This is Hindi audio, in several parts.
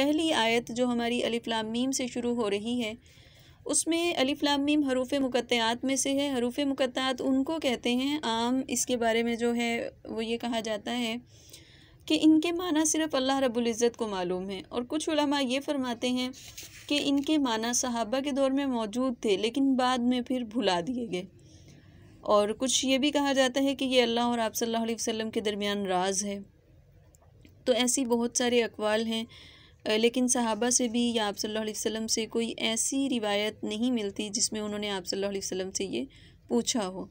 पहली आयत जो हमारी अलिफ्लाम मीम से शुरू हो रही है उसमें अलिफ्लाम मीम हरूफ मुकत्यात में से है हरूफ मुकत्यात उनको कहते हैं आम इसके बारे में जो है वो ये कहा जाता है कि इनके माना सिर्फ़ अल्लाह रबुल्ज़त को मालूम है और कुछ उलमा ये फरमाते हैं कि इनके माना सहाबा के दौर में मौजूद थे लेकिन बाद में फिर भुला दिए गए और कुछ ये भी कहा जाता है कि ये अल्लाह और आप सल्लल्लाहु अलैहि वसल्लम के दरमियान राज है तो ऐसी बहुत सारे अकवाल हैं लेकिन सहाबा से भी या आप सल्लल्लाहु अलैहि वसल्लम से कोई ऐसी रिवायत नहीं मिलती जिसमें उन्होंने आप सल्लल्लाहु अलैहि वसल्लम से ये पूछा हो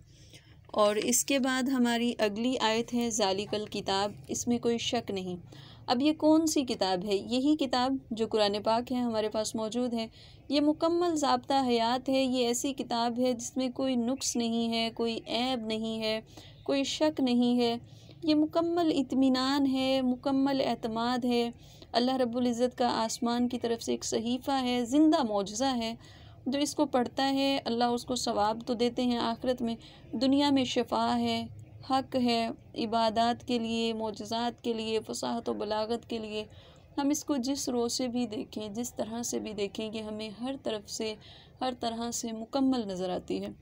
और इसके बाद हमारी अगली आयत है जालिकल किताब इसमें कोई शक नहीं अब ये कौन सी किताब है यही किताब जो कुरान पाक है हमारे पास मौजूद है ये मुकम्मल जबता हयात है ये ऐसी किताब है जिसमें कोई नुक्स नहीं है कोई ऐब नहीं है कोई शक नहीं है ये मुकम्मल इतमान है मुकम्मल अतमाद है अल्लाह रबुल्ज़त का आसमान की तरफ से एक सहीफ़ा है ज़िंदा मुआजा है जो इसको पढ़ता है अल्लाह उसको सवाब तो देते हैं आखरत में दुनिया में शफा है हक है इबादत के लिए मुजज़ात के लिए फसाहत व बलागत के लिए हम इसको जिस रोज़ से भी देखें जिस तरह से भी देखें कि हमें हर तरफ से हर तरह से मुकम्मल नज़र आती है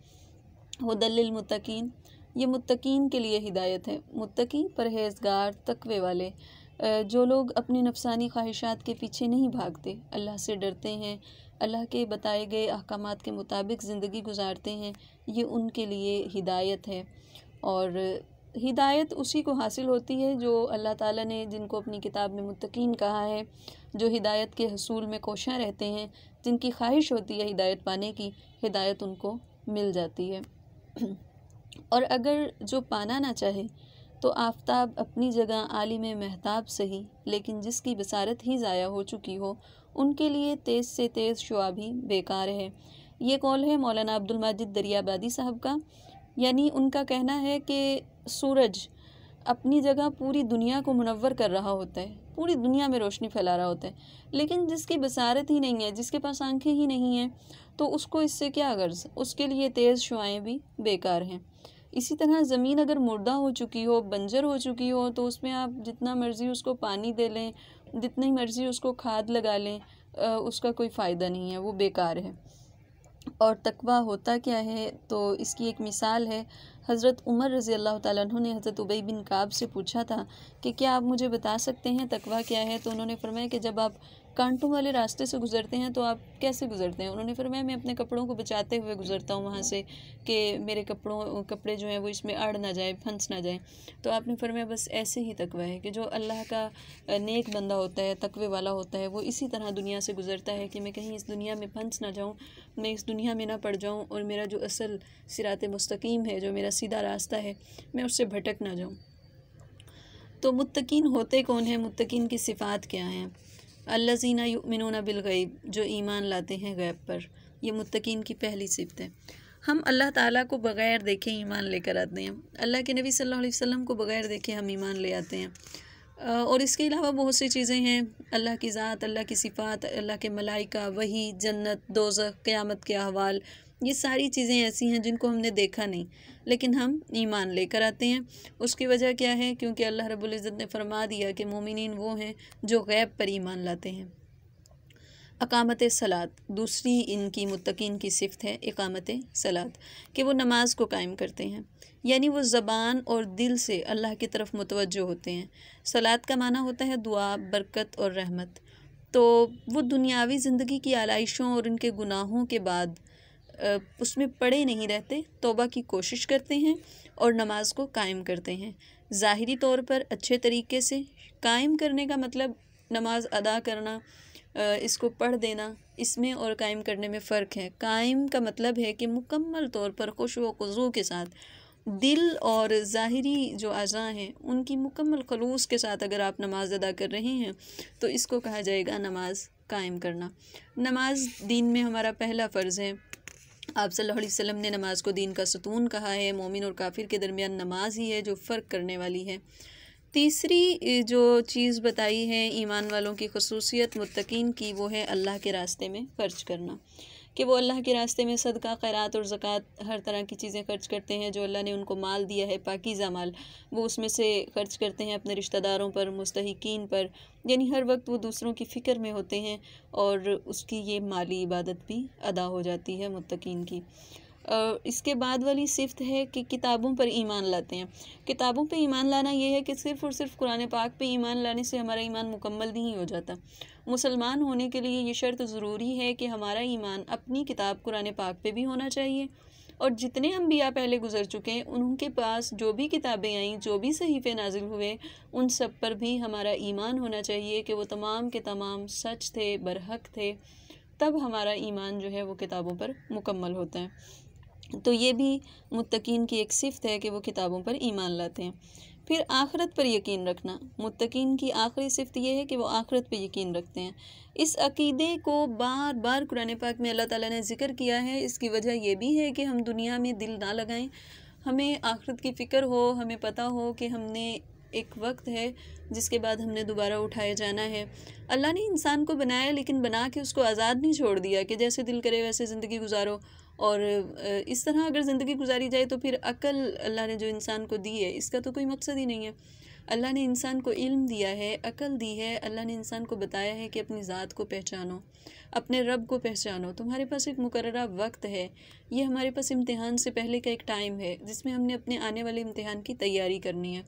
वो मुतकीन ये मुतकीन के लिए हिदायत है मुतकी परहेजगार तकवे वाले जो लोग अपनी नफसानी ख्वाहिशात के पीछे नहीं भागते अल्लाह से डरते हैं अल्लाह के बताए गए अहकाम के मुताबिक ज़िंदगी गुजारते हैं ये उनके लिए हिदायत है और हिदायत उसी को हासिल होती है जो अल्लाह ताला ने जिनको अपनी किताब में मुतकीन कहा है जो हिदायत के हसूल में कोशाँ रहते हैं जिनकी ख्वाहिश होती है हिदायत पाने की हिदायत उनको मिल जाती है और अगर जो पाना ना चाहे तो आफताब अपनी जगह आलिम महताब सही लेकिन जिसकी बसारत ही ज़ाया हो चुकी हो उनके लिए तेज़ से तेज़ शुआ भी बेकार है ये कॉल है मौलाना अब्दुल माजिद दरियाबादी साहब का यानी उनका कहना है कि सूरज अपनी जगह पूरी दुनिया को मुनवर कर रहा होता है पूरी दुनिया में रोशनी फैला रहा होता है लेकिन जिसकी बसारत ही नहीं है जिसके पास आंखें ही नहीं हैं तो उसको इससे क्या गर्ज उसके लिए तेज़ शुआएँ भी बेकार हैं इसी तरह ज़मीन अगर मुर्दा हो चुकी हो बंजर हो चुकी हो तो उसमें आप जितना मर्ज़ी उसको पानी दे लें जितनी मर्ज़ी उसको खाद लगा लें उसका कोई फ़ायदा नहीं है वो बेकार है और तकवा होता क्या है तो इसकी एक मिसाल है हज़रत उमर रज़ी अल्लाह तु ने हज़रत उबई बिन काब से पूछा था कि क्या आप मुझे बता सकते हैं तकवा क्या है तो उन्होंने फरमाया कि जब आप कांटों वाले रास्ते से गुजरते हैं तो आप कैसे गुजरते हैं उन्होंने फरमाया मैं अपने कपड़ों को बचाते हुए गुजरता हूँ वहाँ से कि मेरे कपड़ों कपड़े जो हैं वो इसमें अड़ ना जाए फंस ना जाए तो आपने फरमाया बस ऐसे ही तकवा है कि जो अल्लाह का नेक बंदा होता है तकवे वाला होता है वो इसी तरह दुनिया से गुजरता है कि मैं कहीं इस दुनिया में फंस ना जाऊँ मैं इस दुनिया में ना पड़ जाऊँ और मेरा जो असल सिरात मस्तकीम है जो मेरा सीधा रास्ता है मैं उससे भटक ना जाऊँ तो मुतकीन होते कौन हैं मुतकीन की सिफ़ात क्या हैं अल्लाजीना बिल बिलगैब जो ईमान लाते हैं गैब पर यह मुतकीन की पहली सिफत है हम अल्लाह ताला को बग़ैर देखे ईमान लेकर आते हैं अल्लाह के नबी सल्लल्लाहु अलैहि वसल्लम को बग़ैर देखे हम ईमान ले आते हैं और इसके अलावा बहुत सी चीज़ें हैं अल्लाह की ज़ात अल्लाह की सिफ़ात अल्लाह के मलाइका वही जन्नत दोज़ क़्यामत के अहवाल ये सारी चीज़ें ऐसी हैं जिनको हमने देखा नहीं लेकिन हम ईमान लेकर आते हैं उसकी वजह क्या है क्योंकि अल्लाह रब्बुल इज़्ज़त ने फरमा दिया कि मोमिन वो हैं जो गैब पर ईमान लाते हैं अकामत सलात दूसरी इनकी मुतकीन की सिफत है इकामत सलात कि वो नमाज को कायम करते हैं यानी वो ज़बान और दिल से अल्लाह की तरफ मुतवजो होते हैं सलात का माना होता है दुआ बरकत और रहमत तो वो दुनियावी ज़िंदगी की आलाइशों और उनके गुनाहों के बाद उसमें पड़े नहीं रहते तोबा की कोशिश करते हैं और नमाज को कायम करते हैं ज़ाहरी तौर पर अच्छे तरीके से कायम करने का मतलब नमाज अदा करना इसको पढ़ देना इसमें और कायम करने में फ़र्क है कायम का मतलब है कि मुकम्मल तौर पर खुश वज़ू के साथ दिल और ज़ाहरी जो अज़ा हैं उनकी मुकम्मल खलूस के साथ अगर आप नमाज अदा कर रहे हैं तो इसको कहा जाएगा नमाज कायम करना नमाज दीन में हमारा पहला फ़र्ज़ है आप सल्लल्लाहु अलैहि वसल्लम ने नमाज को दीन का सतून कहा है मोमिन और काफिर के दरमियान नमाज ही है जो फ़र्क करने वाली है तीसरी जो चीज़ बताई है ईमान वालों की खसूसियत मुतकीन की वो है अल्लाह के रास्ते में ख़र्च करना कि वो अल्लाह के रास्ते में सदका ख़ैरत और ज़क़़त हर तरह की चीज़ें खर्च करते हैं जो अल्लाह ने उनको माल दिया है पाकिज़ा माल वो उसमें से खर्च करते हैं अपने रिश्तेदारों पर मुस्तकिन पर यानी हर वक्त वो दूसरों की फ़िक्र में होते हैं और उसकी ये माली इबादत भी अदा हो जाती है मुतकीन की इसके बाद वाली सिफ्त है कि किताबों पर ईमान लाते हैं किताबों पर ईमान लाना यह है कि सिर्फ और सिर्फ कुरान पाक पर ईमान लाने से हमारा ईमान मुकम्मल नहीं हो जाता मुसलमान होने के लिए ये शर्त ज़रूरी है कि हमारा ईमान अपनी किताब कुरान पाक पर भी होना चाहिए और जितने हम अम्बिया पहले गुजर चुके हैं उनके पास जो भी किताबें आईं जो भी सहीफ़े नाजिल हुए उन सब पर भी हमारा ईमान होना चाहिए कि वो तमाम के तमाम सच थे बरहक थे तब हमारा ईमान जो है वो किताबों पर मुकम्मल होता है तो ये भी मुतकीन की एक सिफत है कि वो किताबों पर ईमान लाते हैं फिर आखरत पर यकीन रखना मुतकीन की आखिरी सिफत यह है कि वो आखरत पर यकीन रखते हैं इस अकीदे को बार बार कुरान पाक में अल्लाह ताला ने ज़िक्र किया है इसकी वजह यह भी है कि हम दुनिया में दिल ना लगाएं हमें आखरत की फ़िक्र हो हमें पता हो कि हमने एक वक्त है जिसके बाद हमने दोबारा उठाए जाना है अल्लाह ने इंसान को बनाया लेकिन बना के उसको आज़ाद नहीं छोड़ दिया कि जैसे दिल करे वैसे ज़िंदगी गुजारो और इस तरह अगर ज़िंदगी गुजारी जाए तो फिर अकल अल्लाह ने जो इंसान को दी है इसका तो कोई मकसद ही नहीं है अल्लाह ने इंसान को इल्म दिया है अकल दी है अल्लाह ने इंसान को बताया है कि अपनी ज़ात को पहचानो अपने रब को पहचानो तुम्हारे पास एक मुकर वक्त है ये हमारे पास इम्तिहान से पहले का एक टाइम है जिसमें हमने अपने आने वाले इम्तिहान की तैयारी करनी है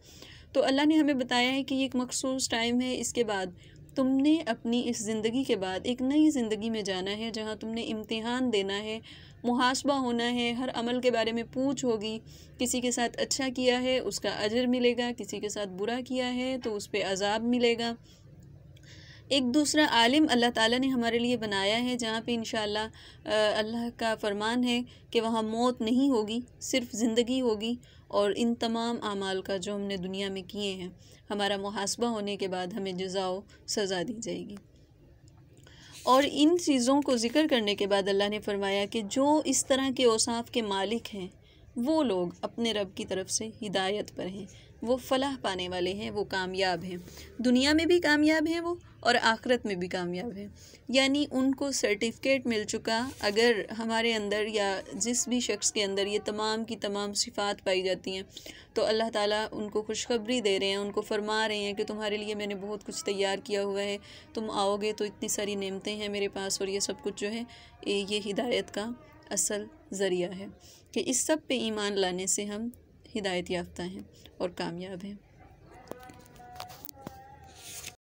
तो अल्लाह ने हमें बताया है कि ये एक मखसूस टाइम है इसके बाद तुमने अपनी इस ज़िंदगी के बाद एक नई ज़िंदगी में जाना है जहाँ तुमने इम्तिहान देना है मुहासबा होना है हर अमल के बारे में पूछ होगी किसी के साथ अच्छा किया है उसका अजर मिलेगा किसी के साथ बुरा किया है तो उस पर अजाब मिलेगा एक दूसरा आलिम अल्लाह ताला ने हमारे लिए बनाया है जहाँ पे इन अल्लाह का फरमान है कि वहाँ मौत नहीं होगी सिर्फ ज़िंदगी होगी और इन तमाम आमाल का जो हमने दुनिया में किए हैं हमारा मुहासबा होने के बाद हमें जजाओ सज़ा दी जाएगी और इन चीज़ों को ज़िक्र करने के बाद अल्लाह ने फरमाया कि जो इस तरह के औसाफ के मालिक हैं वो लोग अपने रब की तरफ से हिदायत पर हैं वो फलाह पाने वाले हैं वो कामयाब हैं दुनिया में भी कामयाब हैं वो और आखरत में भी कामयाब है यानी उनको सर्टिफिकेट मिल चुका अगर हमारे अंदर या जिस भी शख्स के अंदर ये तमाम की तमाम सिफात पाई जाती हैं तो अल्लाह ताला उनको खुशखबरी दे रहे हैं उनको फरमा रहे हैं कि तुम्हारे लिए मैंने बहुत कुछ तैयार किया हुआ है तुम आओगे तो इतनी सारी नेमतें हैं मेरे पास और ये सब कुछ जो है ये हिदायत का असल ज़रिया है कि इस सब पे ईमान लाने से हम हिदायत याफ्ता हैं और कामयाब हैं